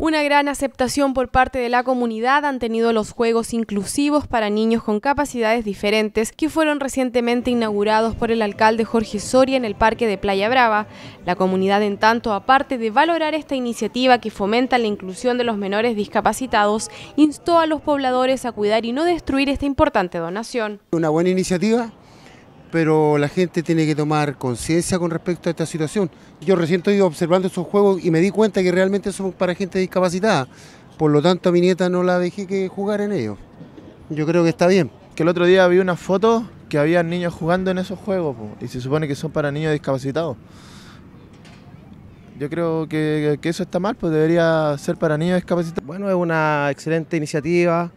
Una gran aceptación por parte de la comunidad han tenido los juegos inclusivos para niños con capacidades diferentes que fueron recientemente inaugurados por el alcalde Jorge Soria en el Parque de Playa Brava. La comunidad, en tanto, aparte de valorar esta iniciativa que fomenta la inclusión de los menores discapacitados, instó a los pobladores a cuidar y no destruir esta importante donación. Una buena iniciativa pero la gente tiene que tomar conciencia con respecto a esta situación. Yo recién ido observando esos juegos y me di cuenta que realmente son para gente discapacitada, por lo tanto a mi nieta no la dejé que jugar en ellos. Yo creo que está bien. Que el otro día vi una foto que había niños jugando en esos juegos y se supone que son para niños discapacitados. Yo creo que eso está mal, pues debería ser para niños discapacitados. Bueno, es una excelente iniciativa,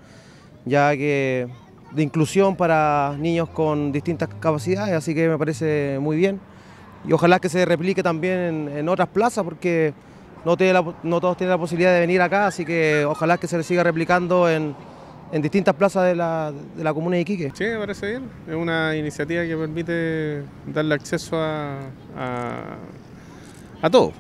ya que de inclusión para niños con distintas capacidades, así que me parece muy bien. Y ojalá que se replique también en, otras plazas, porque no, tiene no todos tienen la posibilidad de venir acá, así que ojalá que se le siga replicando en, distintas plazas de la, de comuna de Iquique. Sí, me parece bien. Es una iniciativa que permite darle acceso a, a, a todo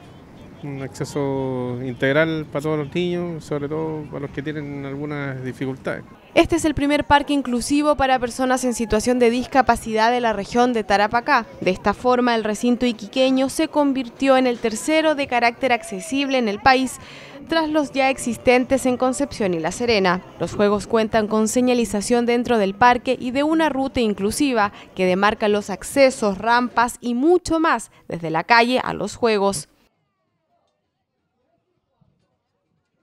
un acceso integral para todos los niños, sobre todo para los que tienen algunas dificultades. Este es el primer parque inclusivo para personas en situación de discapacidad de la región de Tarapacá. De esta forma, el recinto iquiqueño se convirtió en el tercero de carácter accesible en el país, tras los ya existentes en Concepción y La Serena. Los juegos cuentan con señalización dentro del parque y de una ruta inclusiva que demarca los accesos, rampas y mucho más, desde la calle a los juegos.